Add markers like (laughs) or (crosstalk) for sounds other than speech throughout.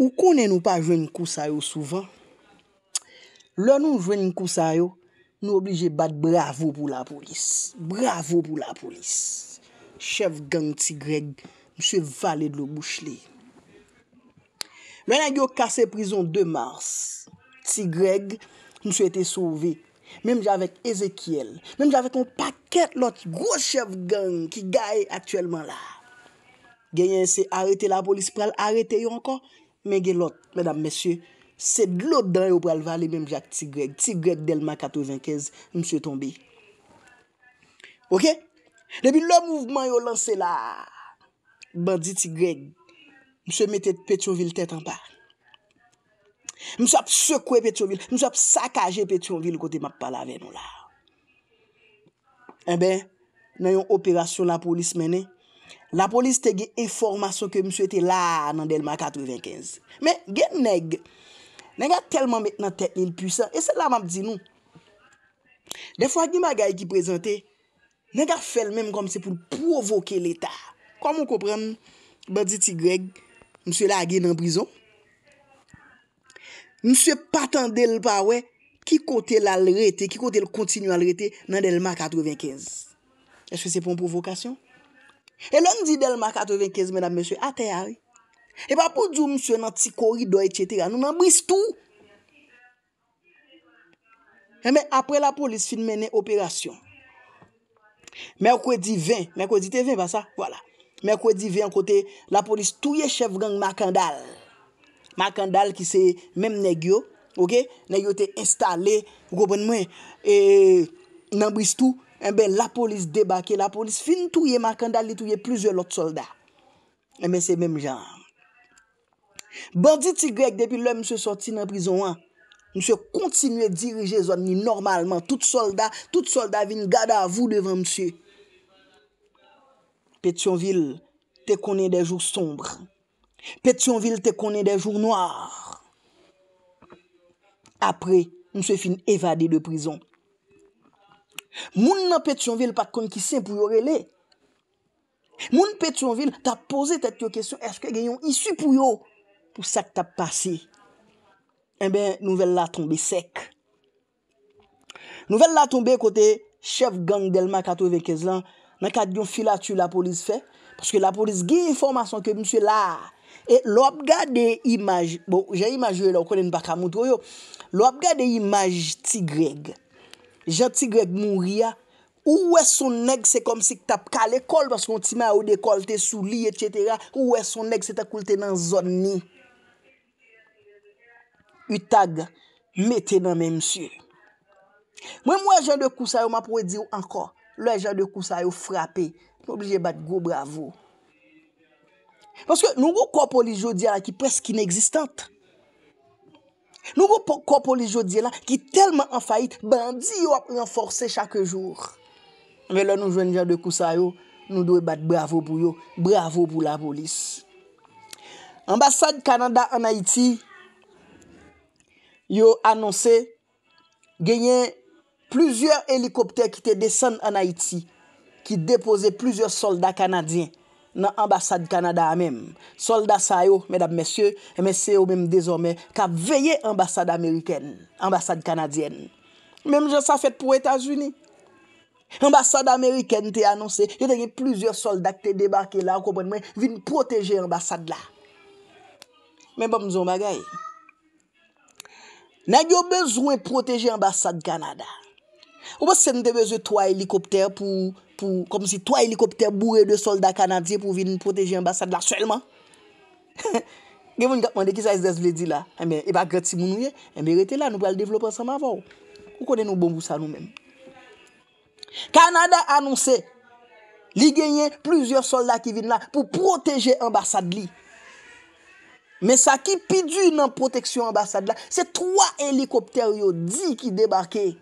Ou konen nou pa jwen kousa yo souvan, lò nou jwen kousa yo, nou oblije bat bravo pou la polis. Bravo pou la polis. Chev gang Tigreg, msè valèd lò bouchlè. Lò nan gyo kase prison 2 mars, Tigreg, msè etè souvé. Mèm javek Ezekiel, mèm javek an pakèt lò, gwo chev gang ki gaye atyèlman la. Genyen se arete la polis, pral arete yo ankon, Men gen lot, men dam mesye, se glot dan yo pral vali men mja ki Tigreg. Tigreg Delma 95, msye tombi. Ok? Depi lo mouvman yo lanse la, bandi Tigreg, msye mette Petronville tetan pa. Msye ap sekwe Petronville, msye ap sakaje Petronville kote map pala ven eh ou la. E ben, nan yon operasyon la polis menen. la polis te ge informasyon ke msye te la nan delma 95. Men gen neg, neg a telman met nan teknil pwisan, e se la mam di nou. De fwa gni magay ki prezante, neg a fel menm kom se pou l'povoke l'eta. Kwa moun kopren, bandi ti greg, msye la gen nan prizon. Msye patan delpa we, ki kote lal rete, ki kote l kontinu al rete nan delma 95. Eche se pon provokasyon? E londi del ma kato ven kez men ap monsye, ate yari. E pa pou djou monsye nan ti korido et cheteran, nou nan bristou. E men apre la polis fin menen operasyon. Merkwe di ven, merkwe di te ven pa sa, wala. Merkwe di ven an kote la polis touye chevran makandal. Makandal ki se menm negyo, ok. Negyo te instale, gopen mwen, e, nan bristou. Mbe eh la polis debake, la polis fin touye ma kanda li touye plouze lot soldat. Mbe se mèm jan. Bandit si grek depi lè mse sorti nan prison an, mse kontinuye dirije zon ni normalman, tout soldat, tout soldat vin gada avou devan mse. Petionville te konen de joun sombre. Petionville te konen de joun noar. Apre, mse fin evade de prison. Moun nan Petronville pat kon kisen pou yo rele. Moun Petronville tap pose tet yo kesyon, eske gen yon isu pou yo, pou sa ki tap pase. E eh ben nouvel la tombe sek. Nouvel la tombe kote, chef gang del makato vekez lan, nan kat yon fila tu la polis fe, porske la polis gi informasyon ke mswe la. E lop ga de imaj, bo jen imaj yo yo, lop ga de imaj ti greg. jantigreg moun ria, ou wè son neg se kom si k tap kal ekol, pas kon ti mè ou dekol te sou li, ou wè son neg se ta koul te nan zon ni, y tag, mette nan men msye. Mwen mwen jen de kousa yo, mwa pou e di yo anko, lwen jen de kousa yo frape, mwen oblije bat go bravo. Paske nou wè ko poli jodi a la ki presk ineksistante. Nou pou polis yo di la ki telman an fayit, bandi yo an renforse chake jour. Ve le nou jwen jan de kousa yo, nou dwe bat bravo pou yo, bravo pou la polis. Ambassade Kanada an Haiti yo anonse genyen pluzier helikopter ki te desen an Haiti ki depoze pluzier soldat Kanadyen. nan ambasade Kanada amem. Soldat sa yo, medab mesye, mese yo mem dezome, ka veye ambasade Ameriken, ambasade Kanadien. Mem jen sa fet pou Etasuni. Ambasade Ameriken te anonsen, bon, yo tenye plizur soldat te debake la, akobwen mwen, vin proteje ambasade la. Mem bom zon bagay. Nagyo bezwen proteje ambasade Kanada. Ou basen debeze toa elikopter pou pou kom si 3 helikopter bourre de soldat Kanadie pou vin proteje ambasade la selman. Gevoun gatman de ki sa es des vledi la, e mi e pa gret si mounou ye, e mi rete la, nou pral devlopan sa ma vor. Ou konen nou bon bousa nou men. Kanada anonse, li genyen plouzyor soldat ki vin la pou proteje ambasade li. Me sa ki pidu nan proteksyon ambasade la, se 3 helikopter yo di ki debarkeye.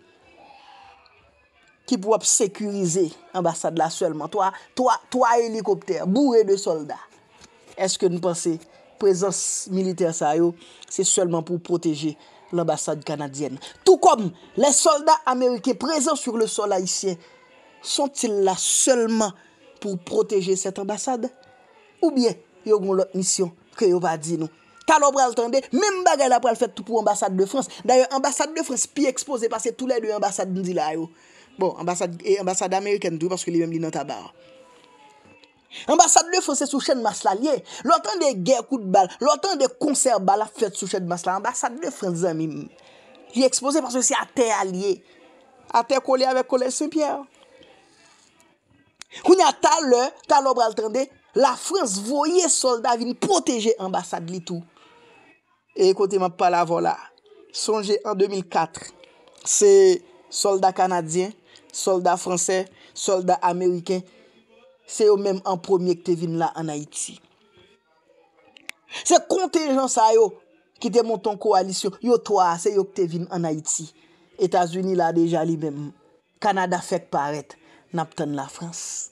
ki pou ap sekurize ambasade la selman, toa helikopter, bourre de soldat. Eske nou panse, prezans militer sa yo, se selman pou proteje l'ambasade kanadienne. Tou kom, le soldat Amerike prezans sur le sol haisyen, son til la selman pou proteje set ambasade, ou bien, yo goun lot misyon kè yo va di nou. Kano pral tende, mèm bagay la pral fèt tout pou ambasade de Frans, d'ayon ambasade de Frans pi expose passe tout lè de ambasade mdi la yo. Bon, ambasade Amerikan do, paske li menm li nan taban. Ambasade li franse sou chen masla liye. Lò tan de ger kout bal, lò tan de konser bal a fèt sou chen masla, ambasade li franse zan mi mi. Li ekspose paske si a te alye. A te kole avè kole Saint-Pierre. Koun ya tal lò, tal lò bral tende, la franse voye solda vini proteje ambasade li tou. E kote man pala vola, sonje an 2004, se solda kanadyen Soldat franse, soldat ameriken, se yo menm an promye ki te vin la an Haiti. Se konteljans a yo ki te monton koalisyon, yo to a, se yo ki te vin an Haiti. Etats-Unis la deja li menm. Kanada fek paret, napten la Frans.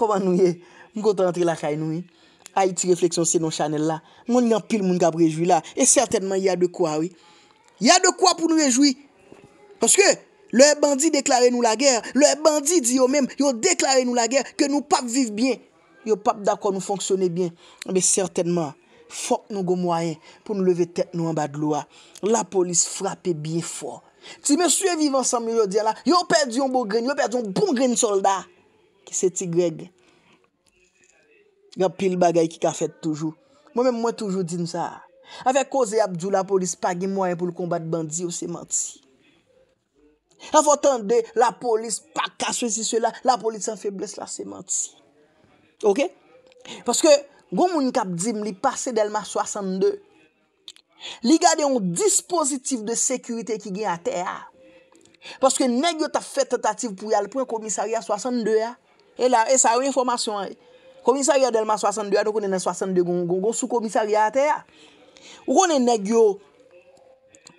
Koman nouye, mkoto antri la kainouye. Haiti Reflexion se nou chanel la. Mwen yon pil moun gab rejoui la. E certainman yade kwa, oui. Yade kwa pou nou rejoui. Koske, Le bandi deklare nou la gèr, le bandi di yo mèm, yo deklare nou la gèr, ke nou pap vive bien. Yo pap d'akon nou fonksyone bien. Mè certainman, fok nou gò mwayen pou nou leve tèt nou an ba d'loua. La polis frapè bien fò. Ti mè suye vivansan mè yo dè bon la, yo perdi yon bongren, yo perdi yon bongren solda. Ki se ti greg. Gapil bagay ki ka fèt toujou. Mè mè mwen toujou din sa. Afè koze abjou la polis pagi mwayen pou l'kombat bandi yo se manti. La fo tan de la polis pa kaswe si sou la, la polis an febles la seman ti. Ok? Paske goun moun kap zim li pase Delma 62, li gade yon dispositif de sekurite ki gen a te a. Paske negyo ta fete tativ pou yal pou yon komisari a 62 a. E la, e sa yon informasyon a. Komisari a Delma 62 a, nou konen en 62 goun, goun sou komisari a te a. Ou konen negyo...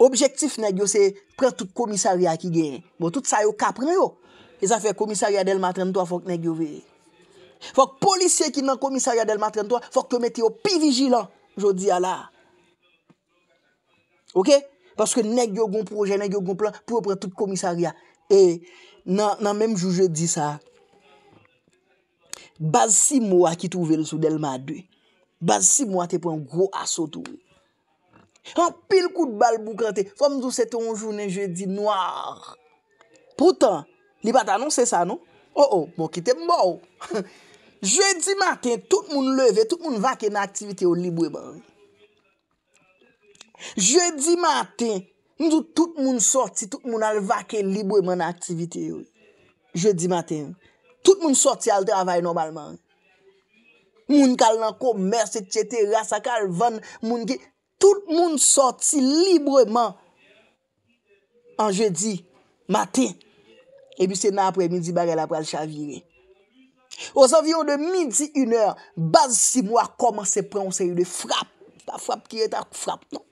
Objektif negyo se pre tout komisariya ki gen. Bo tout sa yo kapre yo. E sa fe komisariya del matren to fok negyo ve. Fok polisye ki nan komisariya del matren to fok te met yo pi vijilan. Jo di ala. Ok? Paske negyo gon proje, negyo gon plan, pou yo pre tout komisariya. E nan menm jou je di sa. Baz si mwa ki tou ve l sou del matren. Baz si mwa te pou an gro aso tou. An pil kout bal bou kante. Fwa mdou sete on jounen jeudi noar. Poutan, li bata non se sa non? Oh oh, mwokite bon, mbou. Oh. (laughs) Jeudi matin, tout moun leve, tout moun vake nan aktivite yo li bwe man. Jeudi matin, mdou tout moun sorti, tout moun al vake li bwe e man aktivite yo. Jeudi matin, tout moun sorti al te avay normalman. Moun kal nan komersi, tjeti, rasa kal van, moun ki... tout moun sorti libreman an jeudi matin. E pi se nan apre midi bagay la pral chaviri. Os avyon de midi une or, baz si mou a koman se pran ou se yon de frap. Ta frap ki re ta frap, nou.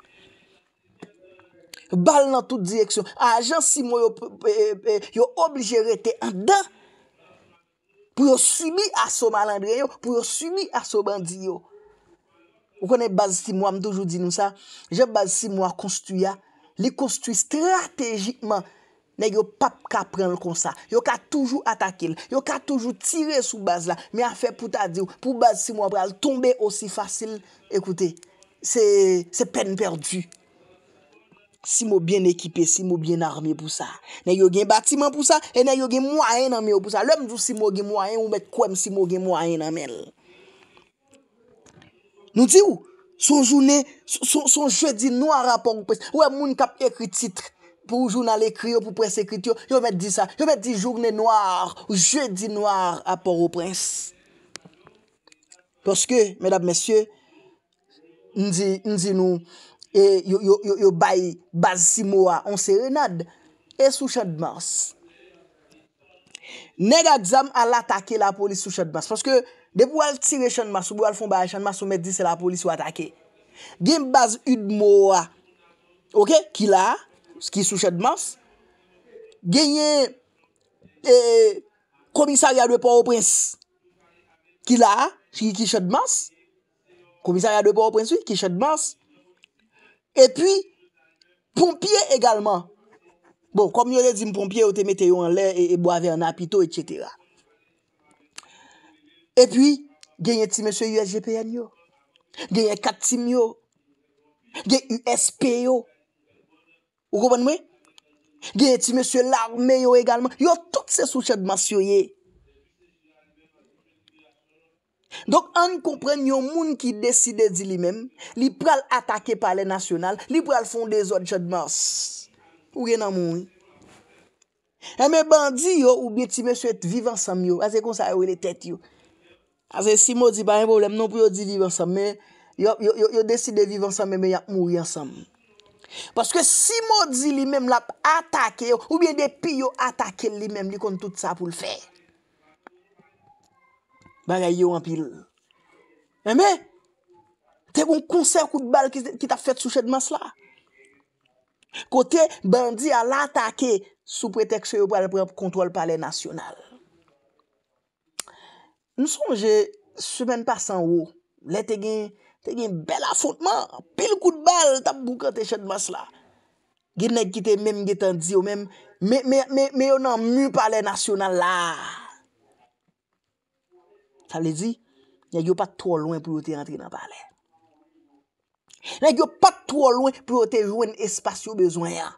Bal nan tout direksyon. A jan si mou yo obligere te andan pou yo sumi a souman landreyon, pou yo sumi a souman diyo. Ou konen baz si mwa, m toujou di nou sa. Je baz si mwa konstuya, li konstui strategikman. Ne yo pap ka prel kon sa. Yo ka toujou atakil. Yo ka toujou tire sou baz la. Me a fe pou ta di ou, pou baz si mwa prel tombe osi fasil. Ekoute, se pen perdu. Si mwa bien ekipe, si mwa bien arme pou sa. Ne yo gen batiman pou sa, e ne yo gen mwaen anmeyo pou sa. Le mjou si mwa gen mwaen, ou mwen kouem si mwa gen mwaen anmenl. Nou di ou, son jounè, son joudi noar a por ou pres, ou e moun kap ekri titre, pou jounal ekri yo, pou pres ekri yo, yo met di sa, yo met di jounè noar, ou joudi noar a por ou pres. Poske, medab mesye, nou di e, nou, yo bay, baz si moua, on se renad, e souche de mars. Negad zam alatake la polis souche de mars, poske, De pou al tsire chan ma sou, pou al fon ba chan ma sou, met di se la polis ou atake. Gen baz yu d'mou a. Ok, ki la a, skisou chedmans. Gen yon e, komisari adwe pa ou prins. Ki la a, skisou chedmans. Komisari adwe pa ou prins, wik, kishedmans. E pi, pompye egalman. Bon, kom yon le zin pompye, yo te mete yo an le, e boave an apito, et chetera. E pi, genye ti mèche USGPN yo, genye KATIM yo, genye eh, USP yo, ou kou ban mwen? Genye ti mèche l'armè yo ah, egalman, yo tout se sou chèdmas yo ye. Dok an kompren yo moun ki deside di li mèm, li pral atake pa le nasyonal, li pral fonde zò di chèdmas, ou genye nan moun. E mè bandi yo ou genye ti mèche et vivansam yo, aze kon sa yo we le tèt yo. Ase si modi pa yon problem non pou yon di vive ansam men, yon deside vive ansam men men yon mouri ansam. Paske si modi li men la atake yo, ou bien de pi yo atake li men, li kon tout sa pou l'fe. Ban ya yo an pil. Emen? Te kon konser kout bal ki ta fet souche d'mas la? Kote bandi al atake sou pretekche yo pou yon kontrol pale nasyonal. Nou sonje, semen pas an ou, le te gen bel afotman, pil kout bal, tabou ka te chet bas la. Gine gite menm, gite an diyo menm, men yo nan mu pale nasyonal la. Sa le di, nye yo pat to loen pou yo te entri nan pale. Nye yo pat to loen pou yo te jouen espasyon bezoyan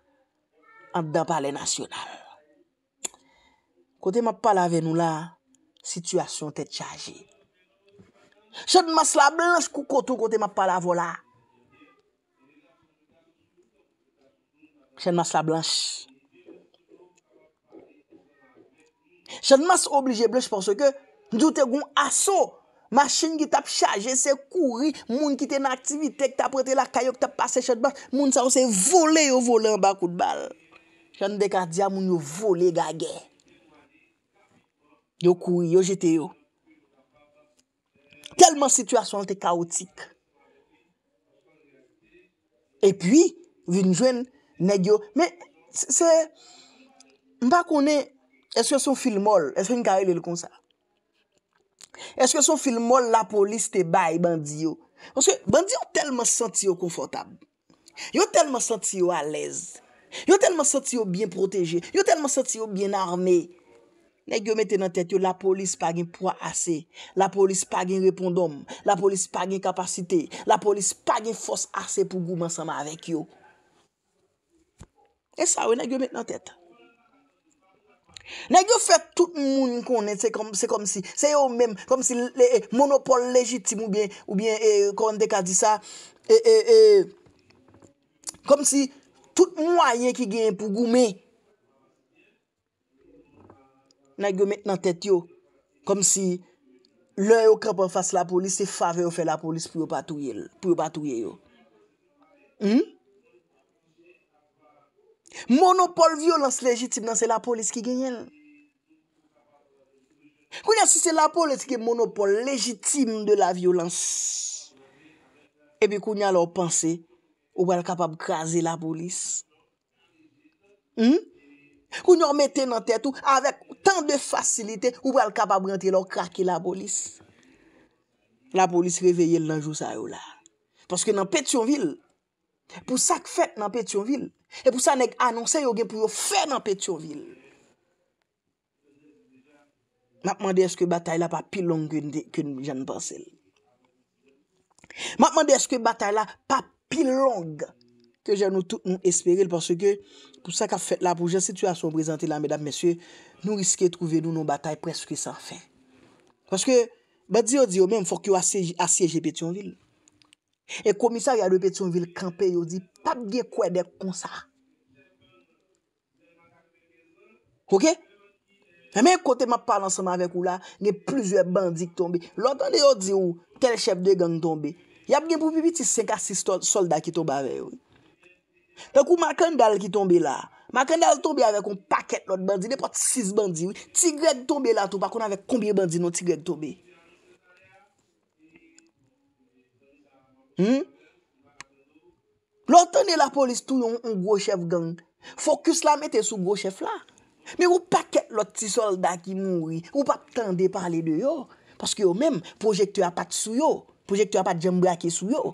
an dan pale nasyonal. Kote ma pale ave nou la, Sityasyon tè tchaje. Chèd mas la blanche kou koto kote ma pala vola. Chèd mas la blanche. Chèd mas oblige blanche porsè ke njou tè goun aso. Machin ki tap chaje se kouri. Moun ki tè naktivitek tap rete la kayok tap pase chèd blanche. Moun sa ou se vole yo vole an bakout bal. Chèd de kardia moun yo vole gagey. Yo kou, yo jete yo. Kelman situasyon an te kaotik. E pwi, vinjwen, neg yo. Men, se, se, mba konen, eske son fil mol, eske yon kare li kon sa. Eske son fil mol, la polis te bay bandi yo. Ponske bandi yo telman santi yo konfotab. Yo telman santi yo alez. Yo telman santi yo bien proteje. Yo telman santi yo bien armey. Nè gyo mette nan tèt yo la polis pa gen po a ase, la polis pa gen repondom, la polis pa gen kapasite, la polis pa gen fos ase pou gouman sama avek yo. E sa wè nè gyo mette nan tèt. Nè gyo fè tout moun konen, se yo men, kon si eh, monopole legitime ou bien kon de ka di sa, kon si tout mou a yon ki gen pou goumen. nan gyo met nan tèt yo, kom si lè yo krepo fase la polis, se fave yo fè la polis pou yo batouye yo. Hmm? Monopole violens legitime nan se la polis ki genyen. Kou nyan si se la polis ki monopole legitime de la violens, ebi eh kou nyan lò ou panse, ou wè l kapab kaze la polis. Hmm? Hmm? Ou nyon mette nan tetou Avèk tan de fasilite Ou wèl kapab rente lò krakè la polis La polis riveye lò nan jousa yo la Paske nan Petionville Pou sak fèt nan Petionville E pou sa nek anonsè yo gen Pou yo fè nan Petionville Matman de eske batay la pa pilong Kèn jen pansel Matman de eske batay la Pa pilong Ke jè nou espèril porsè ke pou sa ka fèt la poujè situasyon prezantè la, mèdap mèsyè, nou riske trouvè nou nou batay preskè san fè. Porsè ke, ba di yo di yo mèm fò ki yo asyeje Petionville. E komisar yalou Petionville kampe yo di, pap ge kouè dek kon sa. Ok? Mè kote mè palansèman vek ou la, gen plizè bandik tonbe. Lòt anè yo di yo, tel chef de gang tonbe. Yap gen pou pipi ti senk a sis solda ki ton bavè yo. Tak ou makendal ki tombe la Makendal tombe avek ou paket lot bandi De pot 6 bandi Tigred tombe la tou Pakoun avek kombi bandi nou tigred tombe hmm? Loutan de la polis tou yon Ou gwochef gang Fokus la mette sou gwochef la Me ou paket lot ti solda ki moui Ou pap tende parle de yo Paske yo mem, projekte a pat sou yo Projekte a pat jembrake sou yo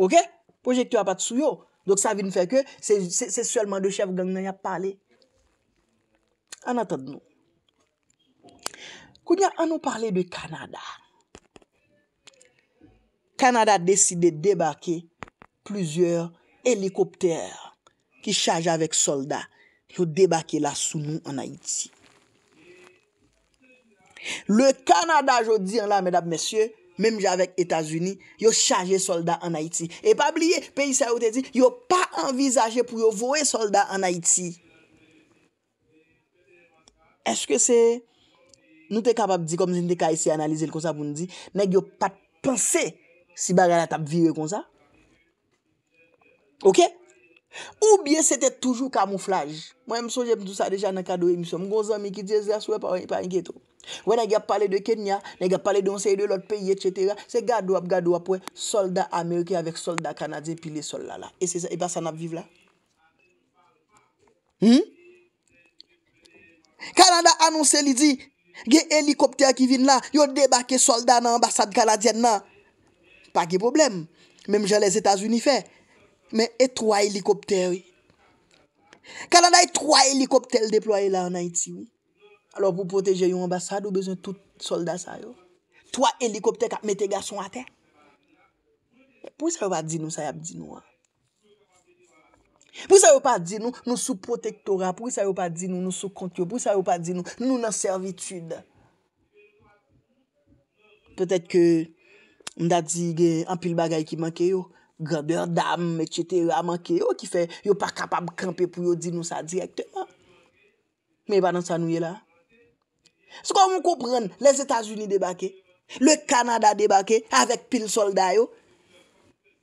Ok Pojektewa pat sou yo. Dok sa vin fèkè, se sè sèlman de chèv gang nan yap pale. An atad nou. Koun ya an nou pale de Kanada. Kanada deside debake plouzyor helikopter ki chage avèk soldat ki ou debake la sou nou an Haiti. Le Kanada jò di an la, mèdap mèsyè, Mem javek Etasuni, yo chaje soldat an Haiti. E pa bliye, pe yi sa yo te di, yo pa envizaje pou yo voe soldat an Haiti. Eske se nou te kapab di kom zin de ka yisi analize l kon sa pou nou di, neg yo pa te pense si bagala tap vire kon sa? Okè? Ou biye se te toujou kamouflage Mwen m souje m tou sa deja nan kado emisyon M gonzami ki djez la souwe pa wanyi pa anke to Wè nan gap pale de Kenya Nan gap pale de onseye hmm? de lot peye etc Se gado ap gado ap wè Soldat Amerike avèk soldat Kanadien Pi le soldat la Kanada anonse li di Ge helikopter ki vin la Yo debake soldat nan ambasad Kanadien la Pa ki problem Mem jè les Etats-Unis fè Men e 3 helikopter we. Kanada e 3 helikopter deploye la anaiti we. Alo pou proteje yon ambasade, ou bezon tout soldat sa yo. 3 helikopter kap mette gason ate. Pou se yo pa di nou sa yap di nou? Pou se yo pa di nou, nou sou protektora, pou se yo pa di nou, nou sou kontyo, pou se yo pa di nou, nou nan servitude. Petet ke mda di ge ampil bagay ki manke yo. Grandeur dame, etc. A manke, yo ki fe, yo pa kapab kampe pou yo di nou sa direktman. Me banan sa nouye la. Se kon moun kopren, les Etats-Unis debake, le Kanada debake, avèk pil solda yo.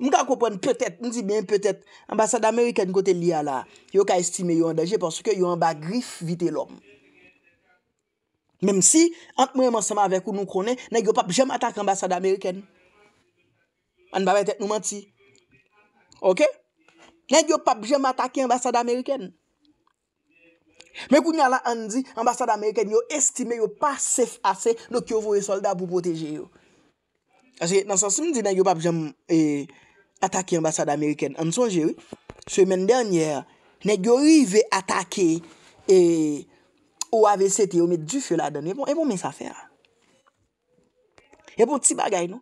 Moun ka kopren, petèt, moun di ben petèt, ambasade Ameriken kote liya la, yo ka estime yo an daje, porske yo an ba grif vite lòm. Mem si, ant mwen manseman avèk ou nou konen, nek yo pap jèm atak ambasade Ameriken. An babè tèt nou manti, Ok? Nèk yo pap jèm atake ambasade Ameriken. Mè kou nè la an di, ambasade Ameriken yo estime yo pasif asè nou kyo vwe solda pou poteje yo. Asè, nan sò si mè di nèk yo pap jèm e, atake ambasade Ameriken, an sò jè wè, sèmen dennyèr, nèk yo rive atake e o AVCT yo mè di fè la den, yè pou mè sa fè a. Yè pou ti bagay nou.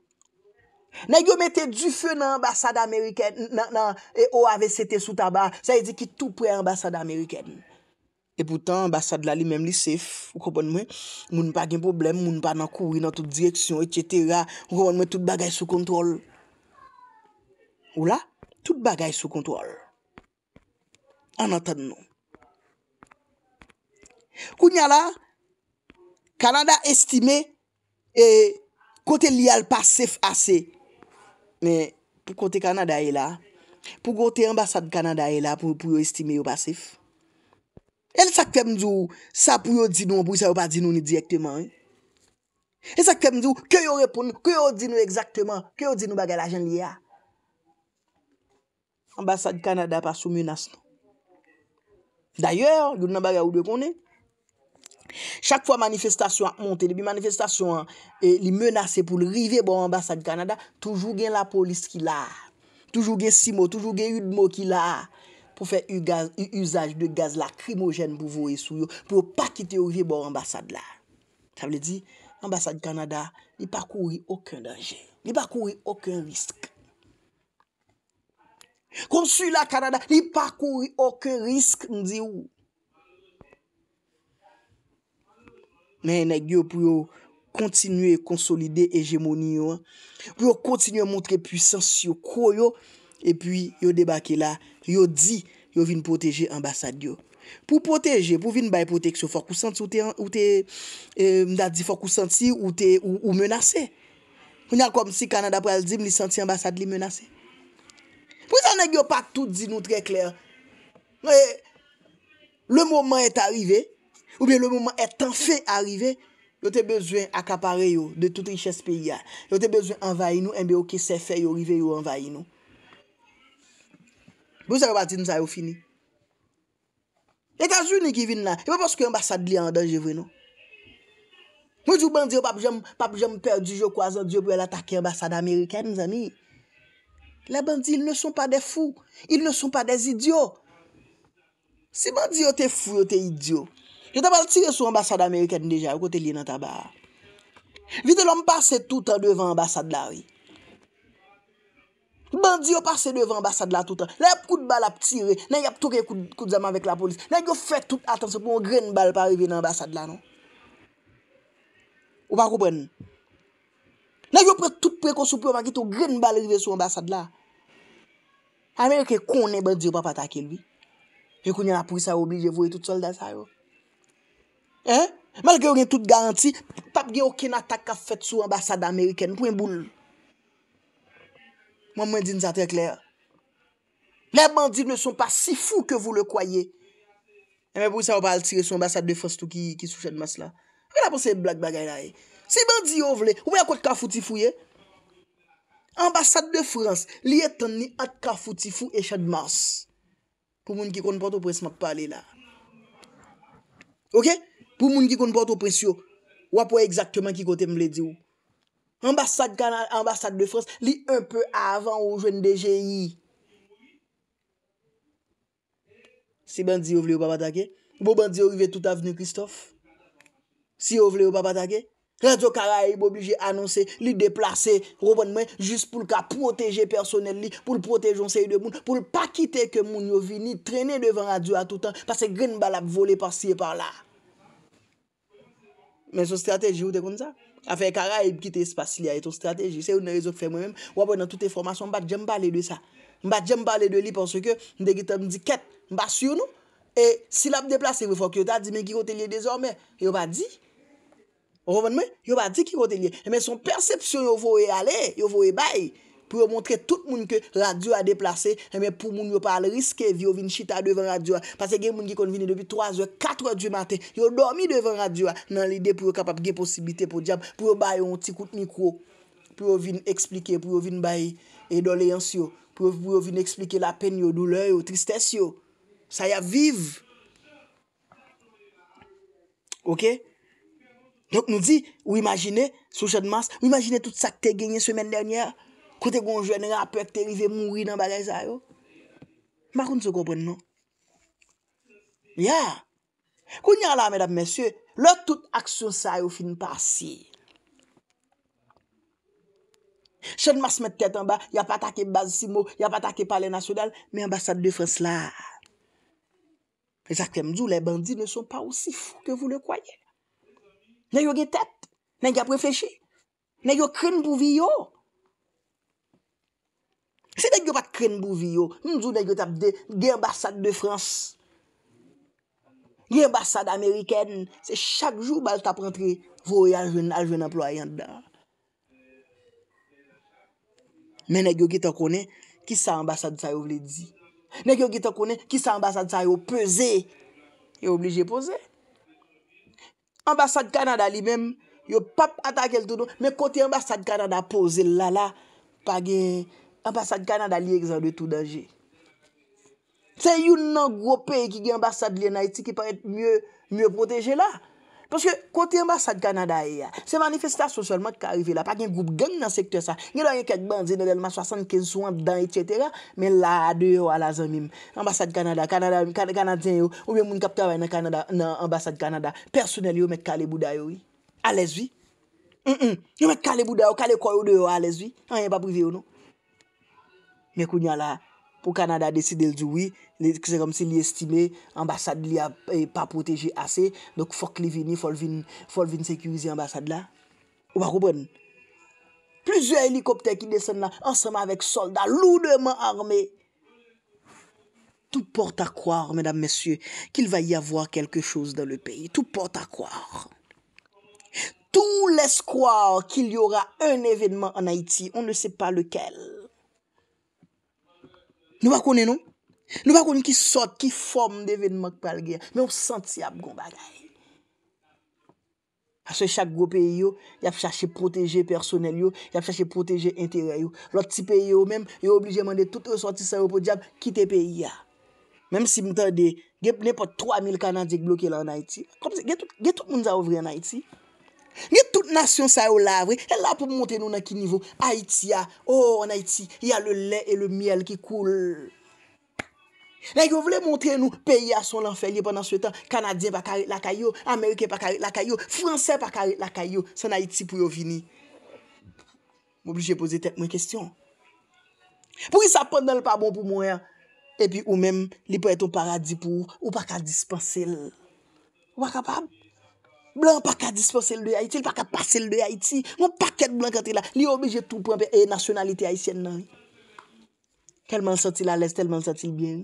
Ne yon mette du fe nan ambasade Ameriken nan OVCT sou taban. Se yon di ki tou pre ambasade Ameriken. E poutan ambasade la li menm li sef. Ou konpon mwen moun pa gen problem, moun pa nan kouri nan tout direksyon, etc. Ou konpon mwen tout bagay sou kontrol. Ou la, tout bagay sou kontrol. An an tan nou. Kou nya la, kananda estime, kote li al pas sef ase, Men, pou kote Kanada e la, pou kote ambasade Kanada e la pou yo estime non, yo pasif. El sakte mdou, sa pou yo di nou, pou sa yo pa di nou ni direkteman. El sakte mdou, kyo yo repoun, kyo yo di nou ekzakteman, kyo yo di nou baga la jen li ya. Ambasade Kanada pa sou münas non. nou. Daye, yon nan baga ou de koni. Chak fwa manifestasyon ap monte, debi manifestasyon li menase pou li rive bo ambasade Kanada, toujou gen la polis ki la, toujou gen simo, toujou gen yudmo ki la, pou fe yu gaz, yu usaj de gaz la krimogen pou vowe sou yo, pou yo pa kite yu rive bo ambasade la. Sa vle di, ambasade Kanada li pakouri okun danje, li pakouri okun risk. Konsul la Kanada li pakouri okun risk, mdi ou. men ek yo pou yo kontinye konsolide egemoni yo, pou yo kontinye montre pwisans yo kroyo, epi yo debake la, yo di yo vin proteje ambasade yo. Pou proteje, pou vin bay proteksyo, fok ou senti ou menase. Mwen ya kom si Kanada pral di, mwen li senti ambasade li menase. Pou yon ek yo pak tout di nou trekler, le mouman et arrive, Oube, le mouman etan fe arive, yo te bezwen akapare yo de tout riches pe ya. Yo te bezwen envaye nou, enbe eh yo ki se fe yo rive yo envaye nou. Bo yon se rebatid nou zayou fini. E ta zouni ki vin la, yo pa poske yon ambasade li an danje vre nou. Mwen jou bandi yo pa pou jom perdi yo kwa zan di yo pou el atake yon ambasade amerikane nou zami. La bandi, il ne son pa de fou, il ne son pa de zidio. Se bandi yo te fou, yo te idio. Yo tapal tire sou ambasade Amerikade n deja, yo kote li nan taba. Vite lom pase toutan devan ambasade la we. Bandi yo pase devan ambasade la toutan. Lè ap kout bal ap tire, lè ap touke kout zaman vek la polis. Lè yo fè tout atan se pou yon gren bal pa rive nan ambasade la nou. Ou pa koupen? Lè yo pre tout pre konsupyo man ki tou gren bal rive sou ambasade la. Amerikade konen bandi yo pa patake lwi. Yo kounen ap prisa oubli, yo vouye tout soldat sa yo. Malke yon gen tout garanti, tap gen okin atak ka fet sou ambasade Ameriken pou en boule. Mwen mwen di nou zatek lè. Lè bandi nou son pa si fou ke vou le kwaye. Eh, mwen mwen pou yon sa wapal tire sou ambasade de France tou ki sou chadmas la. Mwen la pou se blak bagay la e. Eh. Se bandi yon vle, wè yon kwa tka fouti fou ye? Eh? Ambasade de France, liye tani atka fouti fou e chadmas. Pou moun ki konpato preseman pa ale la. Okè? pou moun ki kon porto presyo, wapwe ekzaktman ki kote m vle di ou. Ambassade de Frans, li unpe avan ou jwen de genyi. Si bandi ou vle ou papatake, bo bandi ou yve tout aveni Christophe, si ou vle ou papatake, Radio Karaye bo obligye annonse, li deplase, roban mwen, jist pou l ka proteje personel li, pou l protejonse y de moun, pou l pa kite ke moun yo vini, trene devan adyo a toutan, pase gen balap vole pasye par la. Men son strateji ou te konde sa? Afen kara e pkite espasylia e ton strateji. Se ou ne rezok fe mwen men, wapon nan toute formasyon, mbat jem pale de sa. Mbat jem pale de li pwoswe ke, mde gitam di ket, mbat suyounou, e silap de plase, we fok yo ta di men ki kote liye dezorme, yo ba di. Yo ba di ki kote liye. Men son persepsyon yo vou e ale, yo vou e baye. pou yo montre tout moun ke radio a deplase, eme eh pou moun yo pale riske, vi yo vin chita devan radio a, pase gen moun ki kon vini depi 3 je, 4 je maten, yo dormi devan radio a, nan lide pou yo kapap gen posibite pou diyab, pou yo baye yon tikout mikro, pou yo vin eksplike, pou yo vin baye, e do le yon si yo, pou yo vin eksplike la pen yo, doule yo, tristesse yo, sa ya viv. Ok? Donk nou di, ou imagine, souche de mas, ou imagine tout sa ki te genye semen dernyar, Kote gonjwen nen apèk terive mouri nan bagay sa yo. Mwa koun se kompren nou? Ya. Koun nyan la, mèdap mèsyè, lò tout aksyon sa yo fin pasi. Chèd mas mèd kèt an ba, ya pa takè basi si mò, ya pa takè pale nasyonal, mè ambasade de frans la. E sa kèm djou, lè bandi ne son pa osi foun ke vou lè kwaye. Nè yo gen tèt, nè yo preflèchi, nè yo kren pou vi yo. Se negyo pat kren bouvi yo, mzou negyo tap de, ge ambasad de Frans. Ge ambasad Ameriken, se chak jou bal tap rentre, vou yo aljwen, aljwen employen da. Men negyo ki tokone, ki sa ambasad sa yo vle di. Negyo ki tokone, ki sa ambasad sa yo peze, yo oblije pose. Ambasad Kanada li mem, yo pap atakel tou nou, men kote ambasad Kanada pose la la, pa gen... ambasade Kanada li ek zan de tout danje. Se yon nan gropen ki gen ambasade li enay ti ki pa et mwen mwen proteje la. Paske kote ambasade Kanada e ya, se manifestasyon solman ki ka arrive la, pa gen goup gen nan sekte sa, gen dan yon kek bandzi, nan elman 75 souan dan et cetera, men la de yo alazan mim. Ambasade Kanada, Kanadien yo, ou men moun kapte avay nan ambasade Kanada, personel yo mek kale bouda yo yi. A lesvi. Yo mek kale bouda yo, kale kwa yo de yo a lesvi. An yon pa prive yo nou. Mais kou nyan Canada pour de Canada, décidé de oui, comme comme si s'il estime, l'ambassade eh, pas a assez. Donc faut qu'il vienne, faut qu'il vienne, il faut qu'il vienne sécuriser l'ambassade-là. Ou va Plusieurs Plusieurs hélicoptères qui descendent là, ensemble avec soldats lourdement armés. Tout porte à croire, mesdames, messieurs, qu'il va y avoir quelque chose dans le pays. Tout porte à croire. Tout laisse croire qu'il y aura un événement en Haïti. On ne sait pas lequel. Nou ba konen nou? Nou ba konen ki sot, ki form de venmak pal gen, men ou santi ap gomba gaye. Aswe chak gope yo, yap chache proteje personel yo, yap chache proteje entere yo. Lot ti pe yo men, yo oblige man de tout reswati sa yo pou diap kite pe ya. Menm si mtande, genp nepo 3000 kanadik bloke la nanayti, genp tout moun za ouvre nanayti. Ni tout nasyon sa yo lavre. El la pou monte nou nan ki nivou. Haiti ya. Oh, en Haiti, ya le le et le miel ki koul. Nan ki yo vle montre nou peyi a son l'enfer. Ni pandan sou etan Kanadyen pa karik lakay yo, Amerike pa karik lakay yo, Fransè pa karik lakay yo. San Haiti pou yo vini. Mou bli jepoze tep mwen kestyon. Pou yi sa pandan l pa bon pou mwen? E pi ou men, li pou eton paradis pou ou ou pa kal dispensel. Ou pa kapab? Blan pa ka dispose l de Haïti, l pa ka pase l de Haïti. Mwen pa ket blan kante la. Li obi jè tou pwempe, e, nasyonalite Haïtienne nan. Kelman sati la lèz, telman sati l byen.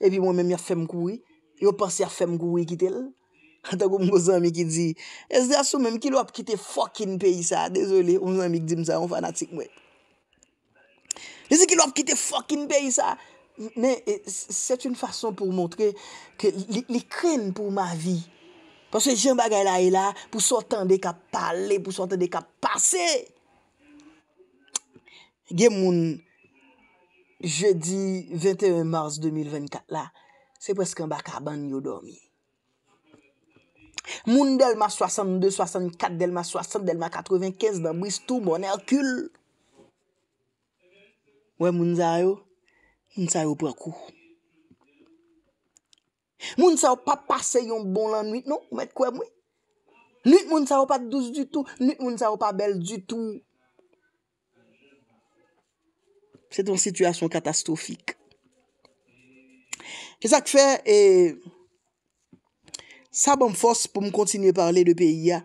E pi mwen mèm ya fèm koui. Yo pasi ya fèm koui kitèl. Ata kou mwen mwen zanmi ki di, e zè a sou mèm ki lop ki te fokin peyi sa. Dèzolè, mwen mwen mèm ki di msa, mwen fanatik mwen. E zè ki lop ki te fokin peyi sa. Mè, e, sèt yon fason pou mwotre ke li kren pou mwa vi Paswe jen bagay la e la pou sotan de ka pale, pou sotan de ka pase. Gen moun, je di 21 mars 2024 la, se presken baka ban yo dormi. Moun del ma 62, 64, del ma 60, del ma 95, dan mwistou moun erkyl. Wè moun zayou, moun zayou pwakou. Moun sa ou pa pase yon bon lan nwit, nou? Mwen kwe mwen? Nwit moun sa ou pa douz du tout. Nwit moun sa ou pa bel du tout. Se ton sitwasyon katastofik. E sa kwe, e... Sa bon fos pou moun kontinye parle de peyi ya.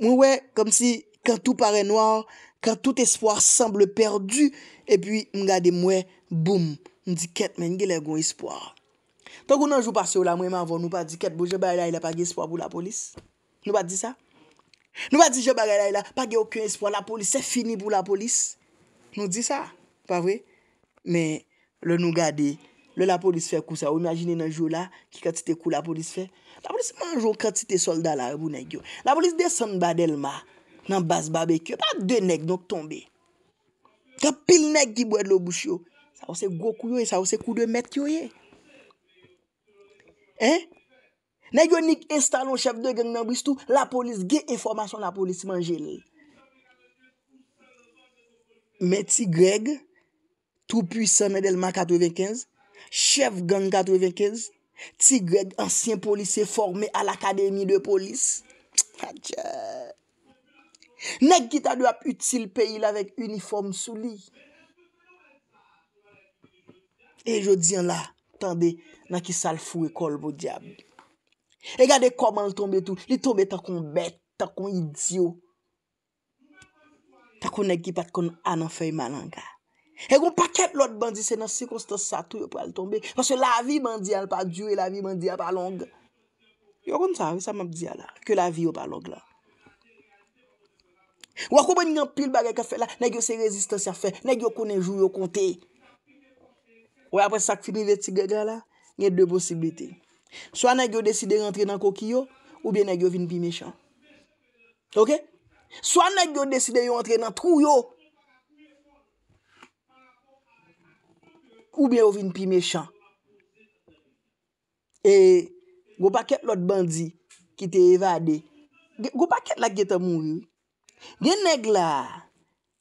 Moun wè, kom si, kan tout pare noir, kan tout espoir semble perdu, e pi mwen gade mwen, boum, mwen di ket men, gen lè goun espoir. Tonkou nanjou pase ou la mwen ma avon nou pa di ketbo, je bagay la ila pa ge espoa pou la polis. Nou pa di sa? Nou pa di je bagay la ila pa ge okyo espoa, la polis se fini pou la polis. Nou di sa, pa vwe? Men, le nou gade, le la polis fe kousa. Ou imagine nanjou la ki katite kou la polis fe. La polis manjou katite solda la e pou negyo. La polis de son badel ma nan bas babekyo. Pa de neg donk tombe. Ta pil neg ki bwede lo bouchyo. Sa ou se go kou yo e, sa ou se kou de met yo yo e. Nèk yo nèk installon chèv de geng nan Bistou, la polis ge informasyon la polis man jelè. Mè ti Greg, tout puissan men delman 95, chèv geng 95, ti Greg, ansyen polisè formè al akademi de polis. Nèk ki ta do ap util peyi la vek uniform sou li. E jò diyan la, tande. Na ki sal fwe kol bo diyab. E gade koman l tombe tou. Li tombe takon bet, takon idyo. Takon negi pat kon anan fey malanga. E kon paket lot bandi se nan sekon stas sa tou yo pral tombe. Paswe la vi mandi al pa dyo e la vi mandi al pa long. Yo kon sa, wisa map diya la. Ke la vi yo pa long la. Wakou bon ngan pil bagay ka fe la. Negi yo se rezistans ya fe. Negi yo konen jou yo konte. Woy apwe sak finive ti gade la. Nye dwe posibilite. So anèk yo deside yon entre nan kokiyo, oubyen anèk yo vin pi mechan. Ok? So anèk yo deside yon entre nan trou yo, oubyen anèk yo vin pi mechan. E, goupa ket lout bandi, ki te evade. Goupa ket lak geta moun yo. Gen negla,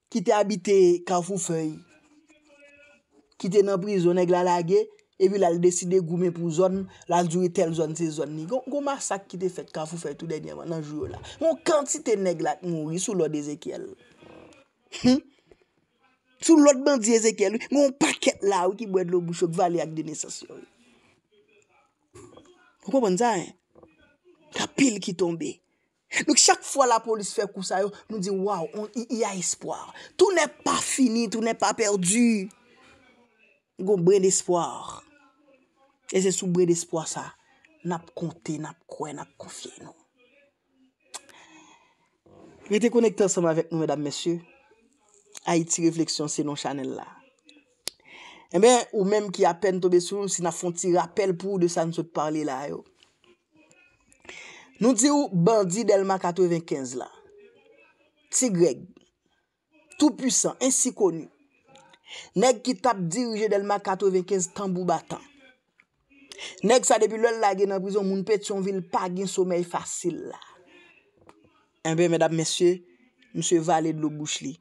ki te habite kafou fèy, ki te nan prizo negla lage, Evi lal deside goumen pou zon, lal djouye tel zon se zon ni. Gon masak ki te fet ka fou fè tout denye man nan jouyo la. Mon kantite neg lak mou yi sou lòd Ezekiel. Hm? Sou lòd bandi Ezekiel yi, mon paket la wik yi bwèd lò bouchok vali ak denye sasyon yi. Konpon zan yi? Eh? La pil ki tombe. Nouk chak fwa la polis fè kousa yon, nou di waw, yi a espoir. Tou nè pa fini, tou nè pa perdi. Gon brend espoir. E se soubred espwa sa, nap konte, nap kwe, nap konfye nou. Ve te konekte ansama vek nou, mèdame, mèsyou, ay ti refleksyon se nou chanel la. E mè, ou mèm ki apen tobe sou, si na fon ti rappel pou de sa nou se parli la yo. Nou ti ou bandi delma 95 la. Ti greg. Tout pwisan, ensi konu. Neg ki tap diruje delma 95, tambou batan. Nèk sa depi lòl lage nan prizon moun pet yon vil pa gen somèy fasil la. Enbe, mèdap mèsyè, msè valèd lò bouch li.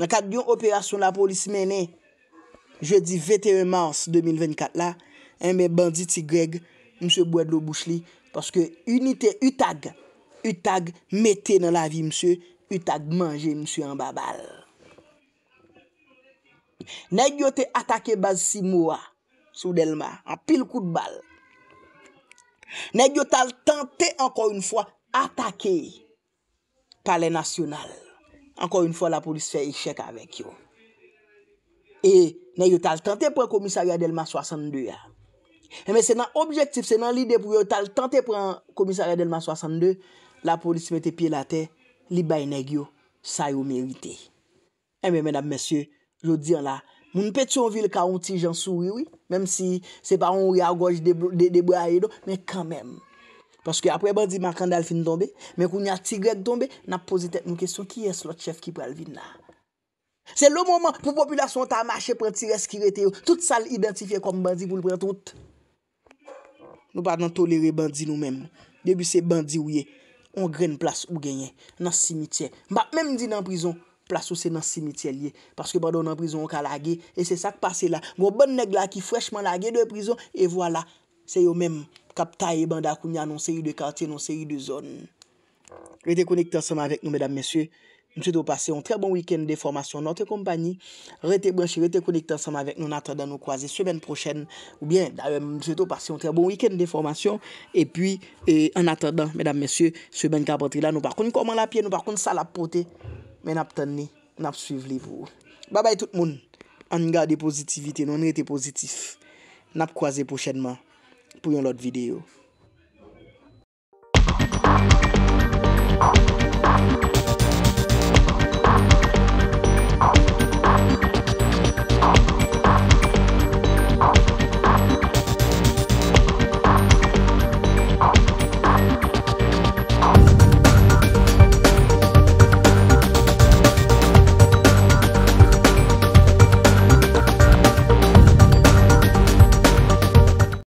Nèk ak diyon operasyon la polis menè, je di 21 mars 2024 la, enbe bandit y, msè bouèd lò bouch li, paske unitè utag, utag metè nan la vi msè, utag manjè msè an babal. Nèk yote atake baz si moua, Sou Delma, an pil kou de bal. Nèk yo tal tante, ankon yon fwa, atake palè nasyonal. Ankon yon fwa, la polis fè i chèk avèk yon. E, nèk yo tal tante, pren komisaryo Delma 62. E men, se nan objektif, se nan lide pou yo tal tante pren komisaryo Delma 62, la polis mette pi la te, li baye nèk yo, sa yo merite. E men, menab mesye, lodi an la Moun peti yon vil ka onti jan suri wè, mèm si se pa yon rè a goj de bra yè do, mè kèmèm. Paske apre bandi man kanda al fin ton bè, mè koun yon ti grek ton bè, nan pozite moun kesyon ki es lò tchef ki pral vin la. Se lò mouman pou populasyon ta mache pran ti reskire te yo, tout sa l'identifiè kom bandi pou l'prentout. Nou pa nan tolere bandi nou mèm, debi se bandi wè, on gren plas ou genye, nan simitye. Mbap mèm di nan prizon, plaso se nan simitye liye, paske pardon nan prizon ou ka lage, e se sak pase la, mwen bon neg la ki freshman lage de prizon, e vwala, se yo men kapta e bandakouni anonseri de karte, anonseri de zon. Rete konekta som avèk nou, mèdam mesye, mwen se to pase yon tre bon week-end de formasyon, notre kompani, rete breche, rete konekta som avèk nou, natre dan nou kwaze, semen prochen, ou bien, mwen se to pase yon tre bon week-end de formasyon, e pi, an natre dan, mèdam mesye, semen kapatri la, men ap tenni, nap suiv li vou. Babay tout moun, an nga de pozitivite, non rete pozitif, nap kwaze pochedman, pou yon lot video.